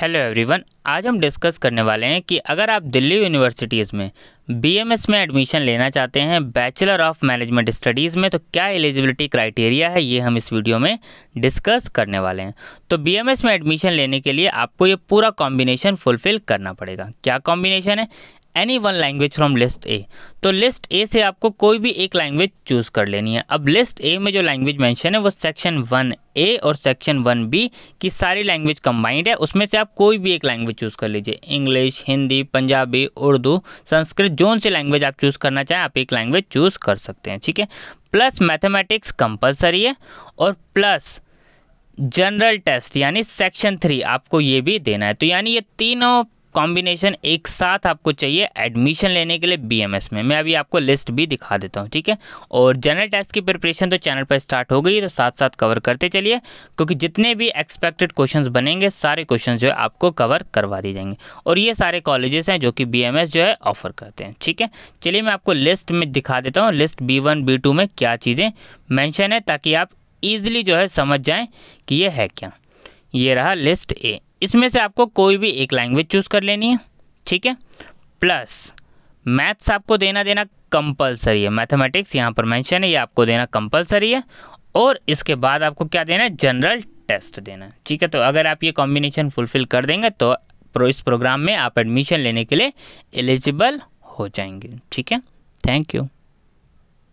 hello everyone आज हम discuss करने वाले हैं कि अगर आप दिल्ली यूनिवर्सिटीज़ में बीएमएस में एडमिशन लेना चाहते हैं बैचलर ऑफ मैनेजमेंट स्टडीज़ में तो क्या एलिजिबिलिटी क्राइटेरिया है ये हम इस वीडियो में डिस्कस करने वाले हैं तो बीएमएस में एडमिशन लेने के लिए आपको ये पूरा कॉम्बिनेशन फुलफिल करना पड़ेगा क्या कॉम्बिनेशन है any one language from list A तो लिस्ट ए से आपको कोई भी एक लैंग्वेज चूज कर लेनी है अब लिस्ट ए में जो लैंग्वेज मैंशन है वो सेक्शन वन ए और सेक्शन वन बी की सारी लैंग्वेज कंबाइंड है उसमें से आप कोई भी एक लैंग्वेज चूज कर लीजिए इंग्लिश हिंदी पंजाबी उर्दू संस्कृत जोन से लैंग्वेज आप चूज करना चाहें आप एक लैंग्वेज चूज कर सकते हैं ठीक है प्लस मैथमेटिक्स कंपल्सरी है और प्लस जनरल टेस्ट यानी सेक्शन थ्री आपको ये भी देना है तो यानी ये तीनों कॉम्बिनेशन एक साथ आपको चाहिए एडमिशन लेने के लिए बीएमएस में मैं अभी आपको लिस्ट भी दिखा देता हूँ ठीक है और जनरल टेस्ट की प्रिपरेशन तो चैनल पर स्टार्ट हो गई तो साथ साथ कवर करते चलिए क्योंकि जितने भी एक्सपेक्टेड क्वेश्चन बनेंगे सारे क्वेश्चन जो है आपको कवर करवा दिए जाएंगे और ये सारे कॉलेजेस हैं जो कि बी जो है ऑफर करते हैं ठीक है चलिए मैं आपको लिस्ट में दिखा देता हूँ लिस्ट बी वन में क्या चीज़ें मैंशन है ताकि आप ईजिली जो है समझ जाएँ कि ये है क्या ये रहा लिस्ट ए इसमें से आपको कोई भी एक लैंग्वेज चूज़ कर लेनी है ठीक है प्लस मैथ्स आपको देना देना कंपलसरी है मैथमेटिक्स यहाँ पर मेंशन है ये आपको देना कंपलसरी है और इसके बाद आपको क्या देना है जनरल टेस्ट देना ठीक है तो अगर आप ये कॉम्बिनेशन फुलफिल कर देंगे तो प्रो इस प्रोग्राम में आप एडमिशन लेने के लिए एलिजिबल हो जाएंगे ठीक है थैंक यू